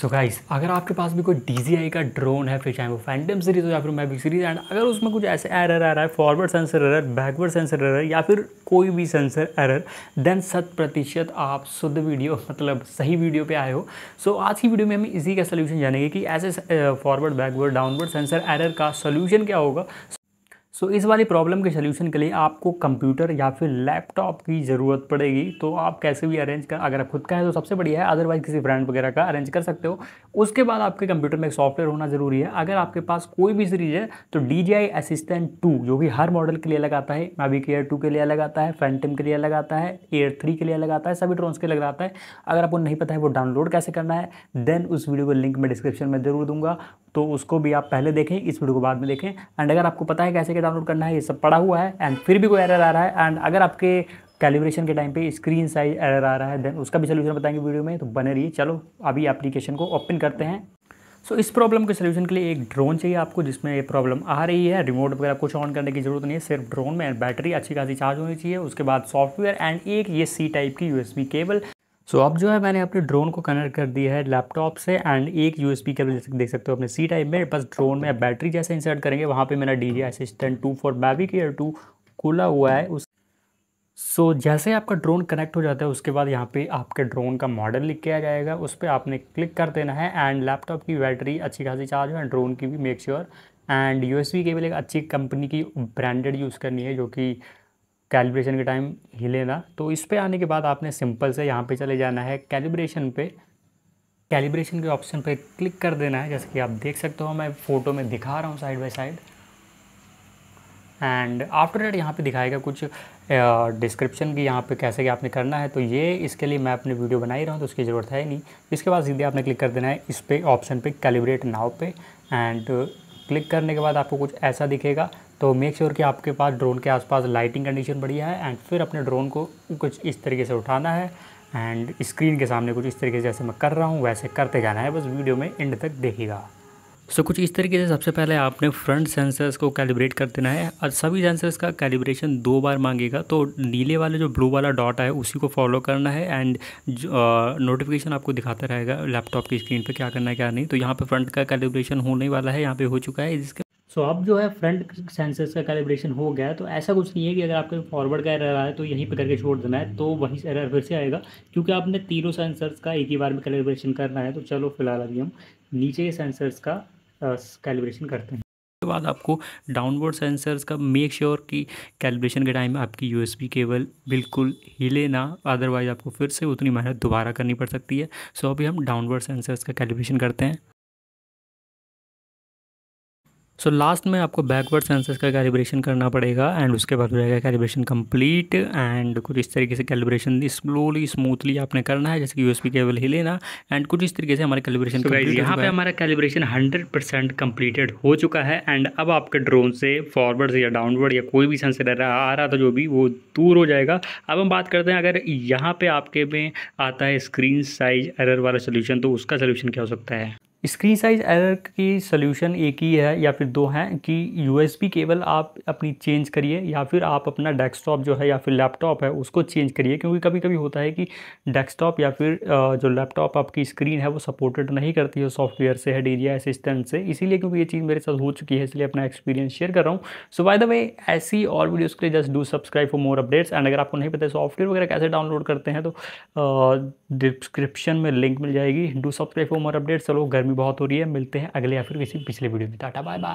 so guys अगर आपके पास भी कोई डी का ड्रोन है फिर चाहे वो फैंडम सीरीज हो या फिर मैबिक सीरीज एंड अगर उसमें कुछ ऐसे एरर आ रहा है forward sensor error backward sensor error या फिर कोई भी सेंसर एरर देन शत प्रतिशत आप शुद्ध वीडियो मतलब सही वीडियो पे आए हो सो so, आज की वीडियो में हम इसी का सोल्यूशन जानेंगे कि ऐसे forward backward downward sensor error का सोल्यूशन क्या होगा सो इस वाली प्रॉब्लम के सोल्यूशन के लिए आपको कंप्यूटर या फिर लैपटॉप की ज़रूरत पड़ेगी तो आप कैसे भी अरेंज कर अगर आप खुद का है तो सबसे बढ़िया है अदरवाइज किसी ब्रांड वगैरह का अरेंज कर सकते हो उसके बाद आपके कंप्यूटर में एक सॉफ्टवेयर होना ज़रूरी है अगर आपके पास कोई भी सीरीज है तो D J I assistant two जो कि हर मॉडल के लिए लगाता है नावी के एयर टू के लिए अलग आता है फैंटम के लिए अलग आता है एयर थ्री के लिए अलग आता है सभी ड्रोन्स के लिए अलग आता है अगर आपको नहीं पता है वो डाउनलोड कैसे करना है देन उस वीडियो को लिंक मैं डिस्क्रिप्शन में ज़रूर दूंगा तो उसको भी आप पहले देखें इस वीडियो को बाद में देखें एंड अगर आपको पता है कैसे डाउनलोड करना है ये सब पड़ा हुआ है एंड फिर भी कोई एरर आ रहा है एंड अगर आपके कैलिब्रेशन के टाइम पे स्क्रीन साइज एरर आ रहा है देन उसका भी सोल्यूशन बताएंगे वीडियो में तो बने रहिए चलो अभी एप्लीकेशन को ओपन करते हैं सो so, इस प्रॉब्लम के सोल्यूशन के लिए एक ड्रोन चाहिए आपको जिसमें ये प्रॉब्लम आ रही है रिमोट वगैरह कुछ ऑन करने की जरूरत नहीं है सिर्फ ड्रोन में बैटरी अच्छी खासी चार्ज होनी चाहिए उसके बाद सॉफ्टवेयर एंड एक ये सी टाइप की यूएसबी केबल सो so, अब जो है मैंने अपने ड्रोन को कनेक्ट कर दिया है लैपटॉप से एंड एक यू एस पी केबल जैसे देख सकते हो अपने सी टाइप में बस ड्रोन में बैटरी जैसे इंसर्ट करेंगे वहाँ पे मेरा D J assistant two for Mavic air two खुला हुआ है उस सो so, जैसे आपका ड्रोन कनेक्ट हो जाता है उसके बाद यहाँ पे आपके ड्रोन का मॉडल लिख किया जाएगा उस पर आपने क्लिक कर देना है एंड लैपटॉप की बैटरी अच्छी खासी चार्ज हो एंड ड्रोन की भी make sure and U S cable एक अच्छी कंपनी की ब्रांडेड यूज़ करनी है जो कि कैलिब्रेशन के टाइम ही लेना तो इस पर आने के बाद आपने सिंपल से यहाँ पे चले जाना है कैलिब्रेशन पे कैलिब्रेशन के ऑप्शन पे क्लिक कर देना है जैसे कि आप देख सकते हो मैं फ़ोटो में दिखा रहा हूँ side by side and after that यहाँ पे दिखाएगा कुछ डिस्क्रिप्शन की यहाँ पे कैसे कि आपने करना है तो ये इसके लिए मैं अपनी वीडियो बना ही रहा हूँ तो उसकी ज़रूरत है नहीं इसके बाद सीधे आपने क्लिक कर देना है इस पर ऑप्शन पे कैलिब्रेट नाव पे एंड क्लिक करने के बाद आपको कुछ ऐसा दिखेगा तो मेक श्योर sure कि आपके पास ड्रोन के आसपास लाइटिंग कंडीशन बढ़िया है एंड फिर अपने ड्रोन को कुछ इस तरीके से उठाना है एंड स्क्रीन के सामने कुछ इस तरीके से जैसे मैं कर रहा हूँ वैसे करते जाना है बस वीडियो में एंड तक देखिएगा सो so, कुछ इस तरीके से सबसे पहले आपने फ्रंट सेंसर्स को कैलिब्रेट कर देना है और सभी सेंसर्स का कैलिब्रेशन दो बार मांगेगा तो नीले वाले जो ब्लू वाला डॉट है उसी को फॉलो करना है एंड नोटिफिकेशन आपको दिखाता रहेगा लैपटॉप की स्क्रीन पे क्या करना है क्या नहीं तो यहाँ पे फ्रंट का कैलिब्रेशन होने वाला है यहाँ पे हो चुका है जिसके सो so, अब जो है फ्रंट सेंसर्स का कैलिब्रेशन हो गया तो ऐसा कुछ नहीं है कि अगर आपके फॉरवर्ड का एरर आया तो यहीं पे करके छोड़ देना है तो वहीं से एरर फिर से आएगा क्योंकि आपने तीनों सेंसर्स का एक ही बार में कैलिब्रेशन करना है तो चलो फिलहाल अभी हम नीचे के सेंसर्स का कैलिब्रेशन करते हैं उसके बाद आपको डाउनवर्ड सेंसर्स का मेक श्योर sure कि कैलिब्रेशन के टाइम में आपकी यू केबल बिल्कुल हिले ना अदरवाइज आपको फिर से उतनी मेहनत दोबारा करनी पड़ सकती है सो अभी हम डाउनवर्ड सेंसर्स का कैलिब्रेशन करते हैं सो so, लास्ट में आपको बैकवर्ड सेंसर्स का कैलिब्रेशन करना पड़ेगा एंड उसके बाद हो जाएगा कैलिब्रेशन कंप्लीट एंड कुछ इस तरीके से कैलिब्रेशन स्लोली स्मूथली आपने करना है जैसे कि यूएसबी केबल ही लेना एंड कुछ इस तरीके से हमारे कैलिब्रेशन so, यहाँ पे हमारा कैलिब्रेशन हंड्रेड परसेंट कम्प्लीटेड हो चुका है एंड अब आपके ड्रोन से फॉरवर्ड से या डाउनवर्ड या कोई भी सेंसर आ रहा था जो भी वो दूर हो जाएगा अब हम बात करते हैं अगर यहाँ पर आपके में आता है स्क्रीन साइज एरर वाला सोल्यूशन तो उसका सोल्यूशन क्या हो सकता है स्क्रीन साइज एरर की सोल्यूशन एक ही है या फिर दो हैं कि यू केबल आप अपनी चेंज करिए या फिर आप अपना डेस्कटॉप जो है या फिर लैपटॉप है उसको चेंज करिए क्योंकि कभी कभी होता है कि डेस्कटॉप या फिर जो लैपटॉप आपकी स्क्रीन है वो सपोर्टेड नहीं करती है सॉफ्टवेयर से एरिया असिस्टेंट से इसीलिए क्योंकि ये चीज़ मेरे साथ हो चुकी है इसलिए अपना एक्सपीरियंस शेयर कर रहा हूँ सो बाय द वे ऐसी और वीडियोज़ के लिए just do subscribe for more updates and अगर आपको नहीं पता सॉफ्टवेयर वगैरह कैसे डाउनलोड करते हैं तो डिस्क्रिप्शन में लिंक मिल जाएगी do subscribe for more updates चलो गर्मी बहुत हो रही है मिलते हैं अगले या फिर किसी पिछले वीडियो में टाटा बाय बाय